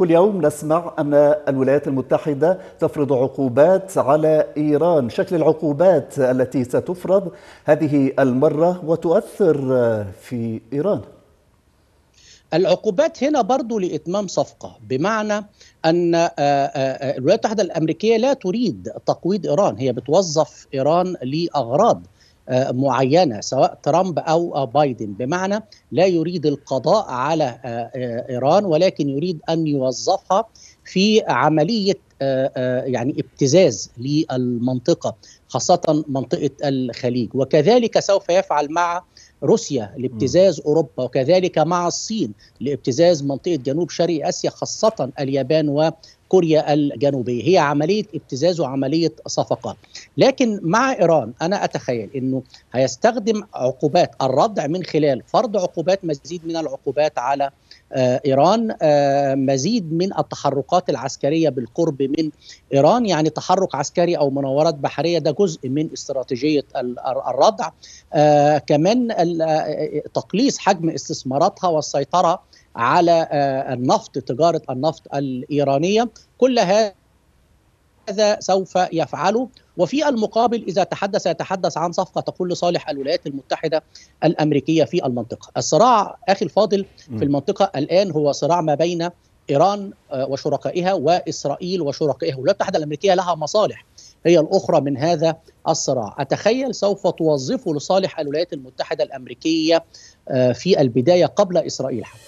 كل يوم نسمع أن الولايات المتحدة تفرض عقوبات على إيران شكل العقوبات التي ستفرض هذه المرة وتؤثر في إيران العقوبات هنا برضو لإتمام صفقة بمعنى أن آه، آه، آه، الولايات المتحدة الأمريكية لا تريد تقويض إيران هي بتوظف إيران لأغراض آه، معينه سواء ترامب او بايدن بمعنى لا يريد القضاء على آه، آه، ايران ولكن يريد ان يوظفها في عمليه يعني ابتزاز للمنطقه خاصه منطقه الخليج وكذلك سوف يفعل مع روسيا لابتزاز اوروبا وكذلك مع الصين لابتزاز منطقه جنوب شرق اسيا خاصه اليابان كوريا الجنوبيه هي عمليه ابتزاز وعمليه صفقات لكن مع ايران انا اتخيل انه هيستخدم عقوبات الردع من خلال فرض عقوبات مزيد من العقوبات على آه، ايران آه، مزيد من التحركات العسكريه بالقرب من ايران يعني تحرك عسكري او مناورات بحريه ده جزء من استراتيجيه الردع آه، كمان تقليص حجم استثماراتها والسيطره على آه، النفط تجاره النفط الايرانيه كل هذا سوف يفعله وفي المقابل اذا تحدث يتحدث عن صفقه تقول لصالح الولايات المتحده الامريكيه في المنطقه. الصراع اخي الفاضل في المنطقه الان هو صراع ما بين ايران آه، وشركائها واسرائيل وشركائها، الولايات المتحده الامريكيه لها مصالح هي الاخرى من هذا الصراع، اتخيل سوف توظفه لصالح الولايات المتحده الامريكيه آه، في البدايه قبل اسرائيل حتى.